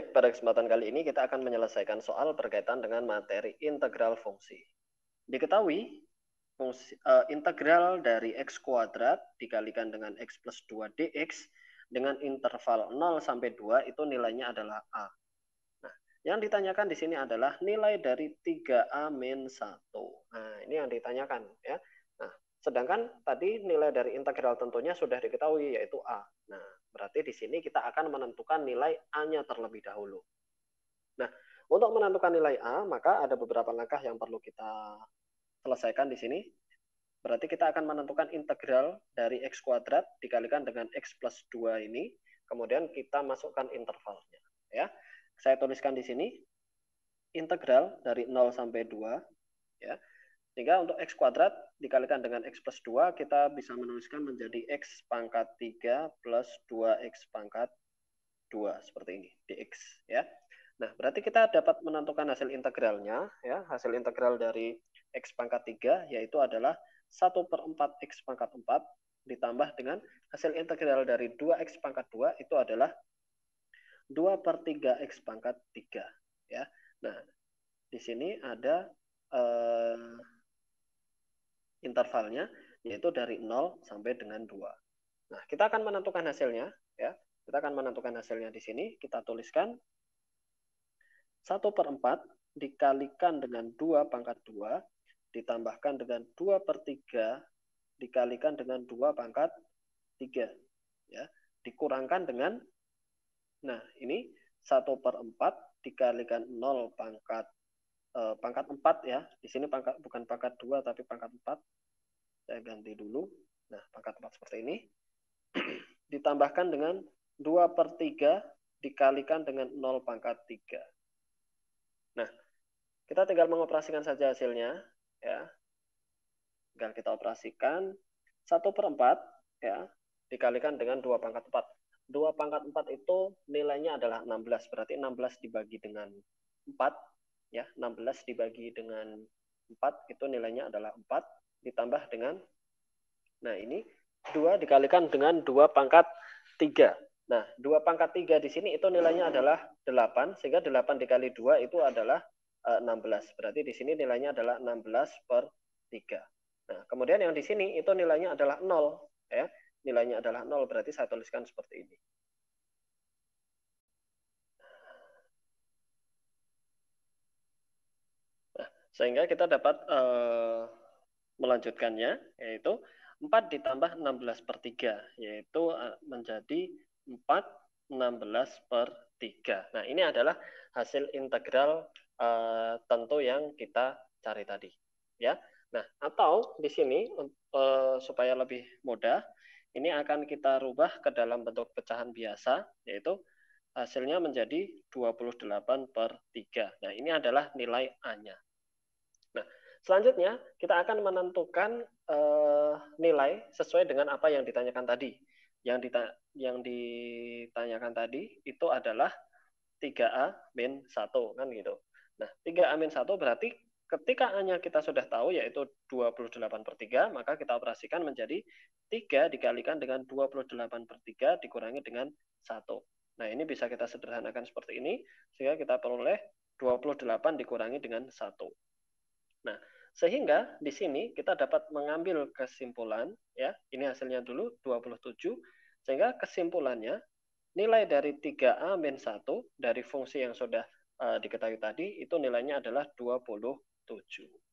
Baik, pada kesempatan kali ini kita akan menyelesaikan soal berkaitan dengan materi integral fungsi. Diketahui, fungsi, uh, integral dari x kuadrat dikalikan dengan x plus 2 dx dengan interval 0 sampai 2 itu nilainya adalah a. Nah, yang ditanyakan di sini adalah nilai dari 3a min 1. Nah, ini yang ditanyakan ya. Sedangkan tadi nilai dari integral tentunya sudah diketahui yaitu A. Nah, berarti di sini kita akan menentukan nilai A-nya terlebih dahulu. Nah, untuk menentukan nilai A, maka ada beberapa langkah yang perlu kita selesaikan di sini. Berarti kita akan menentukan integral dari X kuadrat dikalikan dengan X plus 2 ini. Kemudian kita masukkan intervalnya. Ya, Saya tuliskan di sini, integral dari 0 sampai 2. Ya, sehingga untuk X kuadrat dikalikan dengan X plus 2, kita bisa menuliskan menjadi X pangkat 3 plus 2X pangkat 2, seperti ini, dx. ya. Nah, berarti kita dapat menentukan hasil integralnya, ya hasil integral dari x pangkat 3, yaitu adalah 1 per 4 x pangkat 4, ditambah dengan hasil integral dari 2x pangkat 2, itu adalah 2 per 3 x pangkat 3. Ya. Nah, di sini ada eh, intervalnya yaitu dari 0 sampai dengan 2. Nah, kita akan menentukan hasilnya ya. Kita akan menentukan hasilnya di sini, kita tuliskan 1 4 dikalikan dengan 2 pangkat 2 ditambahkan dengan 2 3 dikalikan dengan 2 pangkat 3. Ya, dikurangkan dengan, nah ini 1 4 dikalikan 0 pangkat eh, pangkat 4 ya. Di sini pangkat bukan pangkat 2 tapi pangkat 4. Saya ganti dulu. Nah, pangkat 4 seperti ini. Ditambahkan dengan 2 per 3 dikalikan dengan 0 pangkat 3. Nah, kita tinggal mengoperasikan saja hasilnya. ya Tinggal kita operasikan. 1 per 4 ya, dikalikan dengan 2 pangkat 4. 2 pangkat 4 itu nilainya adalah 16. Berarti 16 dibagi dengan 4 ya 16 dibagi dengan 4 itu nilainya adalah 4 ditambah dengan nah ini 2 dikalikan dengan 2 pangkat 3 nah 2 pangkat 3 di sini itu nilainya adalah 8 sehingga 8 dikali 2 itu adalah 16 eh, berarti di sini nilainya adalah 16 per 3 nah kemudian yang di sini itu nilainya adalah 0 ya nilainya adalah 0 berarti saya tuliskan seperti ini Sehingga kita dapat uh, melanjutkannya, yaitu 4 ditambah 16 per 3, yaitu eh, menjadi 4 16 per 3. Nah, ini adalah hasil integral uh, tentu yang kita cari tadi. ya. Nah, atau di sini uh, supaya lebih mudah, ini akan kita rubah ke dalam bentuk pecahan biasa, yaitu hasilnya menjadi 28 per 3. Nah, ini adalah nilai A-nya. Selanjutnya, kita akan menentukan uh, nilai sesuai dengan apa yang ditanyakan tadi. Yang, dita yang ditanyakan tadi itu adalah 3A 1, kan gitu. Nah, 3A 1 berarti ketika hanya kita sudah tahu yaitu 28 per 3, maka kita operasikan menjadi 3 dikalikan dengan 28 per 3 dikurangi dengan 1. Nah, ini bisa kita sederhanakan seperti ini, sehingga kita peroleh 28 dikurangi dengan 1. Nah, sehingga di sini kita dapat mengambil kesimpulan ya, ini hasilnya dulu 27 sehingga kesimpulannya nilai dari 3A min 1 dari fungsi yang sudah uh, diketahui tadi itu nilainya adalah 27.